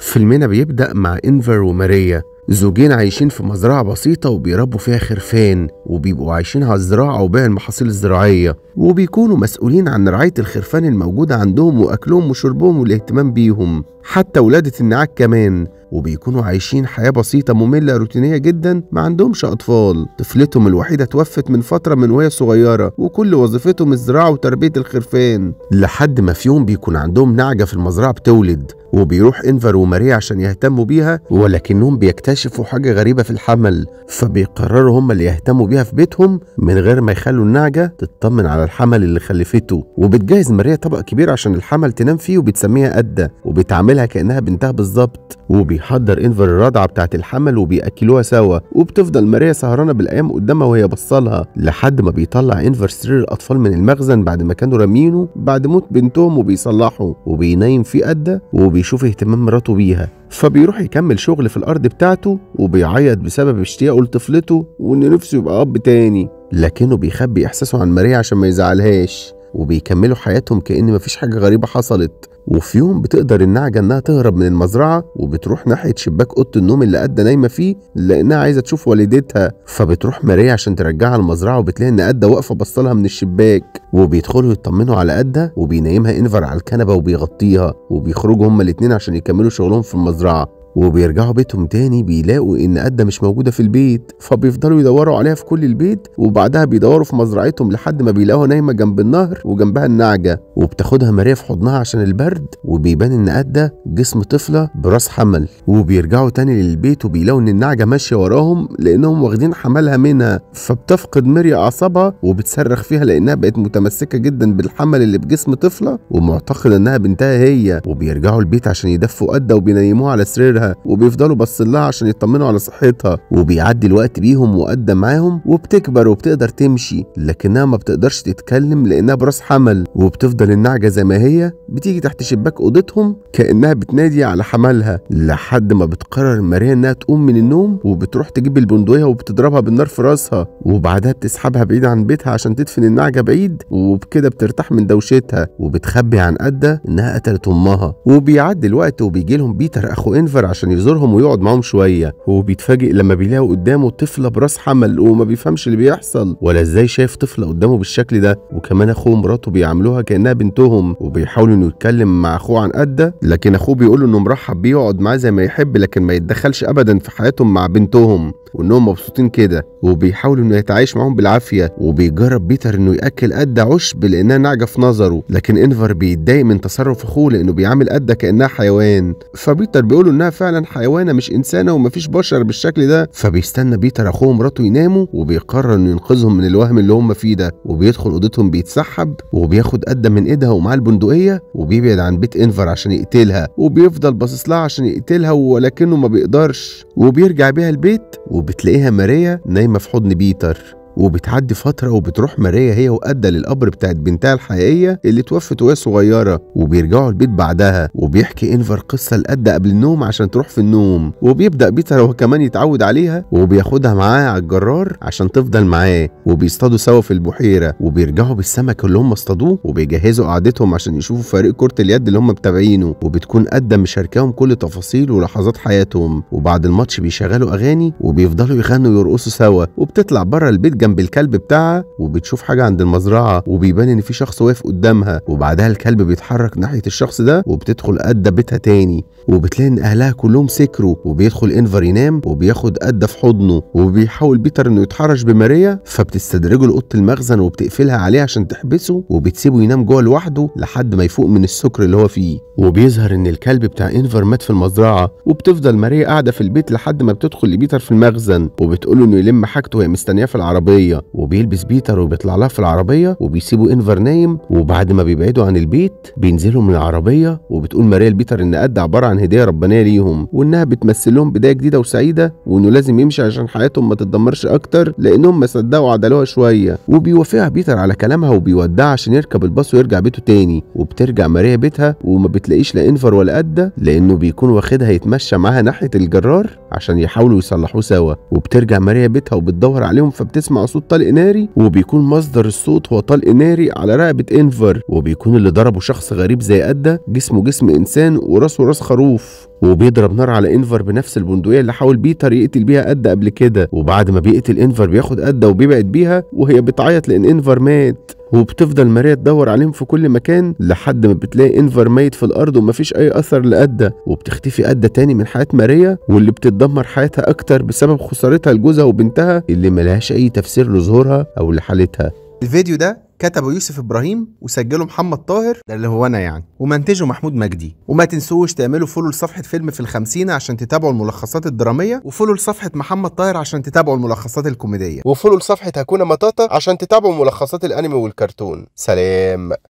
فيلمنا بيبدأ مع إنفر وماريا زوجين عايشين في مزرعة بسيطة وبيربوا فيها خرفان وبيبقوا عايشين على الزراعة وبيع المحاصيل الزراعية وبيكونوا مسؤولين عن رعاية الخرفان الموجودة عندهم وأكلهم وشربهم والاهتمام بيهم حتى ولادة النعاج كمان وبيكونوا عايشين حياة بسيطة مملة روتينية جدا ما عندهمش أطفال طفلتهم الوحيدة توفت من فترة من وهي صغيرة وكل وظيفتهم الزراعة وتربية الخرفان لحد ما في يوم بيكون عندهم نعجة في المزرعة بتولد وبيروح انفر وماريا عشان يهتموا بيها ولكنهم بيكتشفوا حاجة غريبة في الحمل فبيقرروا هم اللي يهتموا بيها في بيتهم من غير ما يخلوا النعجة تطمن على الحمل اللي خلفته وبتجهز ماريا طبق كبير عشان الحمل تنام فيه وبتسميها أدة وبتعاملها كأنها بنتها بالظبط وبي بيحضر انفر الرضعه بتاعه الحمل وبياكلوها سوا وبتفضل ماريا سهرانه بالايام قدامها وهي بصلها لحد ما بيطلع انفر سرير الاطفال من المخزن بعد ما كانوا رامينه بعد موت بنتهم وبيصلحه وبينام فيه قده وبيشوف اهتمام مراته بيها فبيروح يكمل شغل في الارض بتاعته وبيعيط بسبب اشتياقه لطفلته وان نفسه يبقى اب تاني لكنه بيخبي احساسه عن ماريا عشان ما يزعلهاش وبيكملوا حياتهم كأن مفيش حاجة غريبة حصلت وفي يوم بتقدر النعجة إنها تهرب من المزرعة وبتروح ناحية شباك أوضة النوم اللي أدى نايمة فيه لأنها عايزة تشوف والدتها فبتروح ماريا عشان ترجعها المزرعة وبتلاقي إن أدى واقفة بصلها من الشباك وبيدخلوا يطمنوا على أدى وبينيمها إنفر على الكنبة وبيغطيها وبيخرجوا هما الاتنين عشان يكملوا شغلهم في المزرعة وبيرجعوا بيتهم تاني بيلاقوا ان أدة مش موجودة في البيت فبيفضلوا يدوروا عليها في كل البيت وبعدها بيدوروا في مزرعتهم لحد ما بيلاقوها نايمة جنب النهر وجنبها النعجة وبتاخدها ماريا في حضنها عشان البرد وبيبان ان أدة جسم طفلة براس حمل وبيرجعوا تاني للبيت وبيلاقوا ان النعجة ماشية وراهم لأنهم واخدين حملها منها فبتفقد ماريا أعصابها وبتصرخ فيها لأنها بقت متمسكة جدا بالحمل اللي بجسم طفلة ومعتقدة انها بنتها هي وبيرجعوا البيت عشان يدفوا أدة وبينيموها على سريرها لها وبيفضلوا باصين لها عشان يطمنوا على صحتها وبيعدي الوقت بيهم وقد معاهم وبتكبر وبتقدر تمشي لكنها ما بتقدرش تتكلم لانها براس حمل وبتفضل النعجه زي ما هي بتيجي تحت شباك اوضتهم كانها بتنادي على حملها لحد ما بتقرر ماريا انها تقوم من النوم وبتروح تجيب البندقيه وبتضربها بالنار في راسها وبعدها بتسحبها بعيد عن بيتها عشان تدفن النعجه بعيد وبكده بترتاح من دوشتها وبتخبي عن قدها انها قتلت امها وبيعدي الوقت وبيجي لهم بيتر اخو انفر عشان يزورهم ويقعد معاهم شويه وبيتفاجئ بيتفاجئ لما بيلاقي قدامه طفله براس حمل وما بيفهمش اللي بيحصل ولا ازاي شايف طفله قدامه بالشكل ده وكمان اخوه ومراته بيعاملوها كانها بنتهم وبيحاولوا انه يتكلم مع اخوه عن قده لكن اخوه بيقول انه مرحب بيه يقعد معاه زي ما يحب لكن ما يتدخلش ابدا في حياتهم مع بنتهم وانهم مبسوطين كده وبيحاول انه يتعايش معاهم بالعافيه وبيجرب بيتر انه ياكل قد عشب لانها ناعجه في نظره لكن انفر بيتضايق من تصرف اخوه لانه بيعامل قد كانها حيوان فبيتر بيقول انها فعلا حيوانه مش انسانه ومفيش بشر بالشكل ده فبيستنى بيتر اخوه ومراته يناموا وبيقرر انه ينقذهم من الوهم اللي هم فيه ده وبيدخل اوضتهم بيتسحب وبياخد قد من ايدها ومعاه البندقيه وبيبعد عن بيت انفر عشان يقتلها وبيفضل باصص لها عشان يقتلها ولكنه ما بيقدرش وبيرجع بيها البيت وبتلاقيها ماريا نايمه في حضن بيتر وبتعدي فترة وبتروح ماريا هي وأدى للقبر بتاعت بنتها الحقيقية اللي توفت وهي صغيرة وبيرجعوا البيت بعدها وبيحكي إنفر قصة لأدى قبل النوم عشان تروح في النوم وبيبدأ بيتر هو كمان يتعود عليها وبياخدها معاه على الجرار عشان تفضل معاه وبيصطادوا سوا في البحيرة وبيرجعوا بالسمك اللي هم اصطادوه وبيجهزوا قعدتهم عشان يشوفوا فريق كرة اليد اللي هم متابعينه وبتكون أدى مشاركاهم كل تفاصيل ولحظات حياتهم وبعد الماتش بيشغلوا أغاني وبيفضلوا يغنوا ويرقصوا سوا وبتطلع بره البيت جنب الكلب بتاعها وبتشوف حاجه عند المزرعه وبيبان ان في شخص واقف قدامها وبعدها الكلب بيتحرك ناحيه الشخص ده وبتدخل قد بيتها تاني وبتلاقي ان اهلها كلهم سكروا وبيدخل انفر ينام وبياخد قد في حضنه وبيحاول بيتر انه يتحرش بماريا فبتستدرجه لاوضه المخزن وبتقفلها عليه عشان تحبسه وبتسيبه ينام جوه لوحده لحد ما يفوق من السكر اللي هو فيه وبيظهر ان الكلب بتاع انفر مات في المزرعه وبتفضل ماريا قاعده في البيت لحد ما بتدخل لبيتر في المخزن وبتقول انه يلم حاجته وهي مستنياه في العربيه العربيه وبيلبس بيتر وبيطلع لها في العربيه وبيسيبوا انفر نايم وبعد ما بيبعدوا عن البيت بينزلوا من العربيه وبتقول ماريا لبيتر ان قد عباره عن هديه ربانيه ليهم وانها بتمثل لهم بدايه جديده وسعيده وانه لازم يمشي عشان حياتهم ما تتدمرش اكتر لانهم ما صدقوا عدلوها شويه وبيوافقها بيتر على كلامها وبيودعها عشان يركب الباص ويرجع بيته تاني وبترجع ماريا بيتها وما بتلاقيش لا انفر ولا قد لانه بيكون واخدها يتمشى معاها ناحيه الجرار عشان يحاولوا يصلحوه سوا وبترجع ماريا بيتها وبتدور عليهم فبتسمع صوت طلق ناري وبيكون مصدر الصوت هو طلق ناري على رقبة انفر وبيكون اللي ضربه شخص غريب زي أدى جسمه جسم إنسان وراسه راس خروف وبيضرب نار على انفر بنفس البندقيه اللي حاول بيتر يقتل بيها قد قبل كده وبعد ما بيقتل انفر بياخد قد وبيبعد بيها وهي بتعيط لان انفر مات وبتفضل ماريا تدور عليهم في كل مكان لحد ما بتلاقي انفر ميت في الارض ومفيش اي اثر لأدة وبتختفي أدة تاني من حياة ماريا واللي بتتدمر حياتها اكتر بسبب خسارتها لجوزها وبنتها اللي ملهاش اي تفسير لظهورها او لحالتها الفيديو ده كتبه يوسف ابراهيم وسجله محمد طاهر ده اللي هو انا يعني ومنتجه محمود مجدي وما تنسوش تعملوا فولو لصفحه فيلم في الخمسين عشان تتابعوا الملخصات الدراميه وفولو لصفحه محمد طاهر عشان تتابعوا الملخصات الكوميديه وفولو لصفحه هكونا مطاطا عشان تتابعوا ملخصات الانمي والكرتون سلام